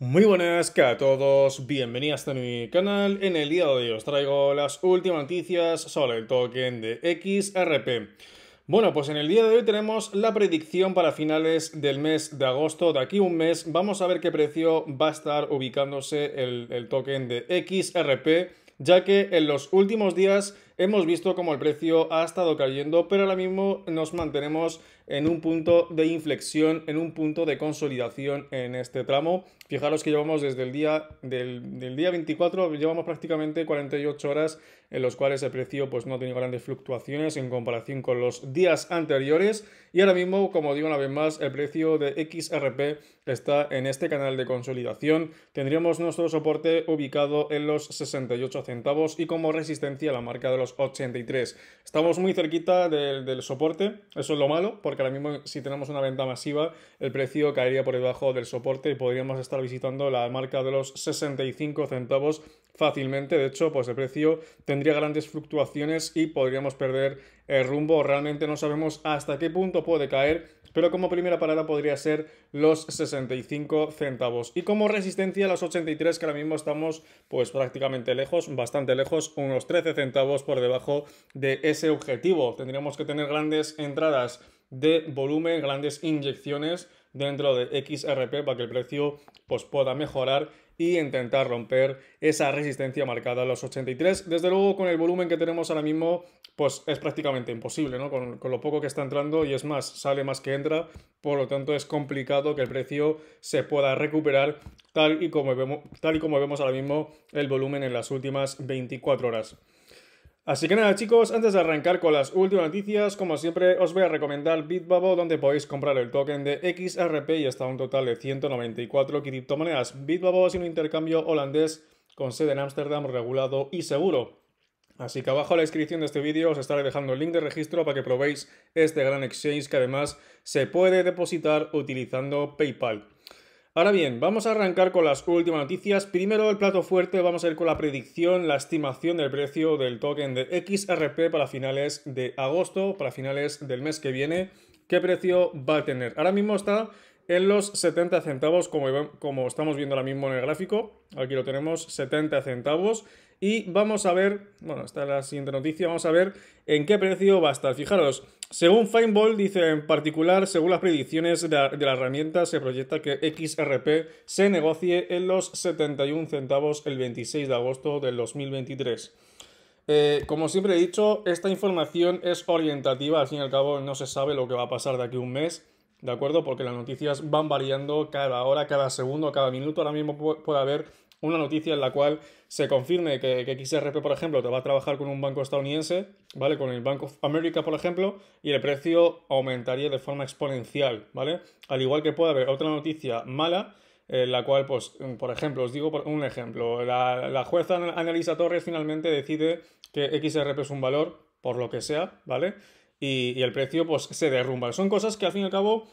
Muy buenas a todos, bienvenidos a mi canal. En el día de hoy os traigo las últimas noticias sobre el token de XRP. Bueno, pues en el día de hoy tenemos la predicción para finales del mes de agosto. De aquí un mes vamos a ver qué precio va a estar ubicándose el token de XRP, ya que en los últimos días Hemos visto como el precio ha estado cayendo, pero ahora mismo nos mantenemos en un punto de inflexión, en un punto de consolidación en este tramo. Fijaros que llevamos desde el día del, día 24, llevamos prácticamente 48 horas en los cuales el precio pues, no ha grandes fluctuaciones en comparación con los días anteriores. Y ahora mismo, como digo una vez más, el precio de XRP está en este canal de consolidación. Tendríamos nuestro soporte ubicado en los 68 centavos y como resistencia la marca de los 83. Estamos muy cerquita del, del, soporte, eso es lo malo, porque ahora mismo si tenemos una venta masiva, el precio caería por debajo del soporte y podríamos estar visitando la marca de los 65 centavos fácilmente. De hecho, pues el precio tendría grandes fluctuaciones y podríamos perder el rumbo. Realmente no sabemos hasta qué punto puede caer pero como primera parada podría ser los 65 centavos. Y como resistencia los 83 que ahora mismo estamos pues prácticamente lejos, bastante lejos, unos 13 centavos por debajo de ese objetivo. Tendríamos que tener grandes entradas de volumen, grandes inyecciones dentro de XRP para que el precio pues, pueda mejorar y intentar romper esa resistencia marcada a los 83. Desde luego, con el volumen que tenemos ahora mismo, pues es prácticamente imposible, ¿no? Con, con, lo poco que está entrando y es más, sale más que entra, por lo tanto es complicado que el precio se pueda recuperar tal y como vemos, tal y como vemos ahora mismo el volumen en las últimas 24 horas. Así que nada chicos, antes de arrancar con las últimas noticias, como siempre os voy a recomendar bitbabo donde podéis comprar el token de XRP y hasta un total de 194 criptomonedas. Bitbabo es un intercambio holandés con sede en Ámsterdam regulado y seguro. Así que abajo en la descripción de este vídeo os estaré dejando el link de registro para que probéis este gran exchange que además se puede depositar utilizando PayPal. Ahora bien, vamos a arrancar con las últimas noticias. Primero el plato fuerte, vamos a ir con la predicción, la estimación del precio del token de XRP para finales de agosto, para finales del mes que viene. ¿Qué precio va a tener? Ahora mismo está en los 70 centavos, como, estamos viendo ahora mismo en el gráfico. Aquí lo tenemos, 70 centavos. Y vamos a ver, bueno, esta es la siguiente noticia, vamos a ver en qué precio va a estar. Fijaros, según Fineball, dice en particular, según las predicciones de la, herramienta, se proyecta que XRP se negocie en los 71 centavos el 26 de agosto del 2023. Eh, como siempre he dicho, esta información es orientativa, al fin y al cabo no se sabe lo que va a pasar de aquí a un mes. ¿De acuerdo? Porque las noticias van variando cada hora, cada segundo, cada minuto. Ahora mismo puede haber una noticia en la cual se confirme que, XRP, por ejemplo, te va a trabajar con un banco estadounidense, ¿vale? Con el Bank of America, por ejemplo, y el precio aumentaría de forma exponencial, ¿vale? Al igual que puede haber otra noticia mala, en la cual, pues, por ejemplo, os digo un ejemplo, la, jueza Analisa Torres finalmente decide que XRP es un valor, por lo que sea, ¿vale? Y, el precio, pues, se derrumba. Son cosas que, al fin y al cabo,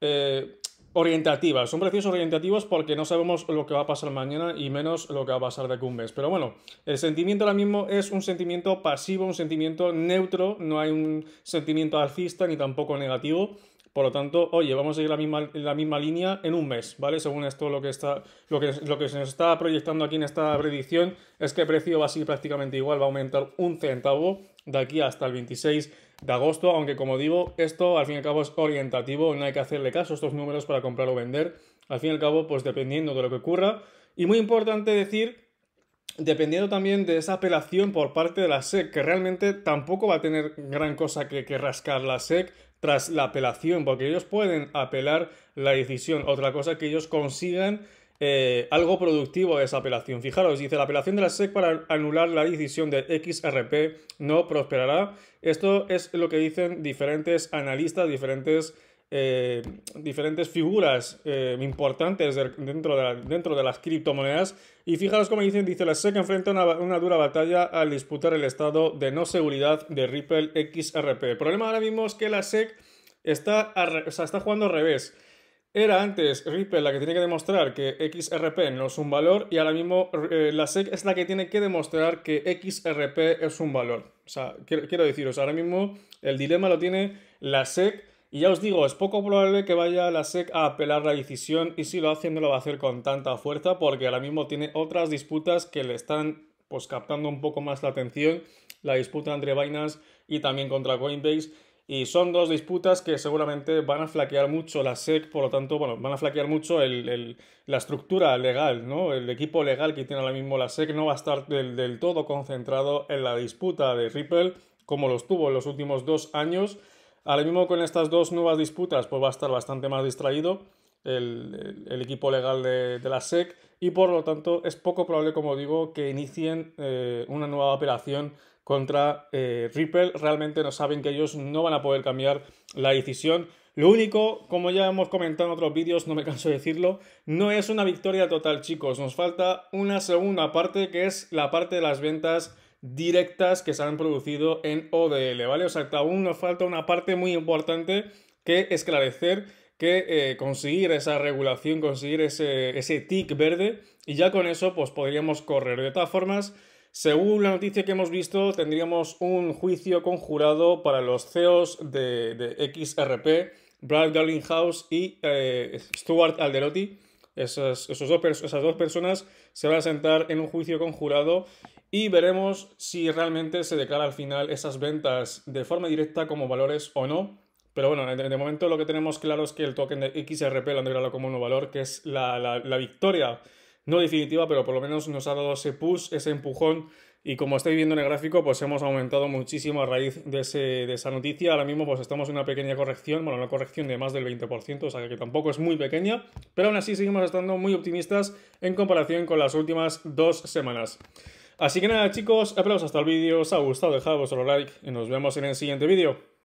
eh, orientativas. Son precios orientativos porque no sabemos lo que va a pasar mañana y menos lo que va a pasar de aquí un mes. Pero bueno, el sentimiento ahora mismo es un sentimiento pasivo, un sentimiento neutro, no hay un sentimiento alcista ni tampoco negativo. Por lo tanto, oye, vamos a ir la misma, la misma línea en un mes, ¿vale? Según esto, lo que, está, lo, que, lo que se nos está proyectando aquí en esta predicción es que el precio va a seguir prácticamente igual, va a aumentar un centavo de aquí hasta el 26 de agosto, aunque como digo, esto al fin y al cabo es orientativo, no hay que hacerle caso a estos números para comprar o vender, al fin y al cabo, pues dependiendo de lo que ocurra. Y muy importante decir dependiendo también de esa apelación por parte de la SEC, que realmente tampoco va a tener gran cosa que, rascar la SEC tras la apelación, porque ellos pueden apelar la decisión. Otra cosa que ellos consigan eh, algo productivo de esa apelación. Fijaros, dice la apelación de la SEC para anular la decisión de XRP no prosperará. Esto es lo que dicen diferentes analistas, diferentes, eh, diferentes figuras eh, importantes dentro, de dentro de las criptomonedas. Y fijaros como dicen, dice la SEC enfrenta una, una, dura batalla al disputar el estado de no seguridad de Ripple XRP. El problema ahora mismo es que la SEC está, está jugando al revés era antes Ripple la que tiene que demostrar que XRP no es un valor y ahora mismo eh, la SEC es la que tiene que demostrar que XRP es un valor. O sea, quiero, deciros, ahora mismo el dilema lo tiene la SEC y ya os digo, es poco probable que vaya la SEC a apelar la decisión y si lo hace no lo va a hacer con tanta fuerza porque ahora mismo tiene otras disputas que le están pues captando un poco más la atención, la disputa entre Binance y también contra Coinbase y son dos disputas que seguramente van a flaquear mucho la SEC, por lo tanto, bueno, van a flaquear mucho la estructura legal, ¿no? El equipo legal que tiene ahora mismo la SEC no va a estar del, del todo concentrado en la disputa de Ripple como lo estuvo en los últimos dos años. Ahora mismo con estas dos nuevas disputas, pues va a estar bastante más distraído el, equipo legal de, la SEC y por lo tanto es poco probable, como digo, que inicien eh, una nueva operación contra eh, Ripple. Realmente no saben que ellos no van a poder cambiar la decisión. Lo único, como ya hemos comentado en otros vídeos, no me canso de decirlo, no es una victoria total, chicos. Nos falta una segunda parte, que es la parte de las ventas directas que se han producido en ODL, ¿vale? O sea, aún nos falta una parte muy importante que esclarecer que eh, conseguir esa regulación, conseguir ese, ese tick verde y ya con eso pues podríamos correr. De todas formas, según la noticia que hemos visto, tendríamos un juicio conjurado para los CEOs de, de XRP, Brad Garlinghouse y eh, Stuart Alderotti. Esas, dos, esas dos personas se van a sentar en un juicio conjurado y veremos si realmente se declara al final esas ventas de forma directa como valores o no. Pero bueno, de, momento lo que tenemos claro es que el token de XRP lo han declarado como un valor, que es la, victoria, no definitiva, pero por lo menos nos ha dado ese push, ese empujón y como estáis viendo en el gráfico, pues hemos aumentado muchísimo a raíz de, esa noticia. Ahora mismo pues estamos en una pequeña corrección, bueno, una corrección de más del 20%, o sea que tampoco es muy pequeña, pero aún así seguimos estando muy optimistas en comparación con las últimas dos semanas. Así que nada chicos, aplausos hasta el vídeo os ha gustado, dejad vuestro like y nos vemos en el siguiente vídeo.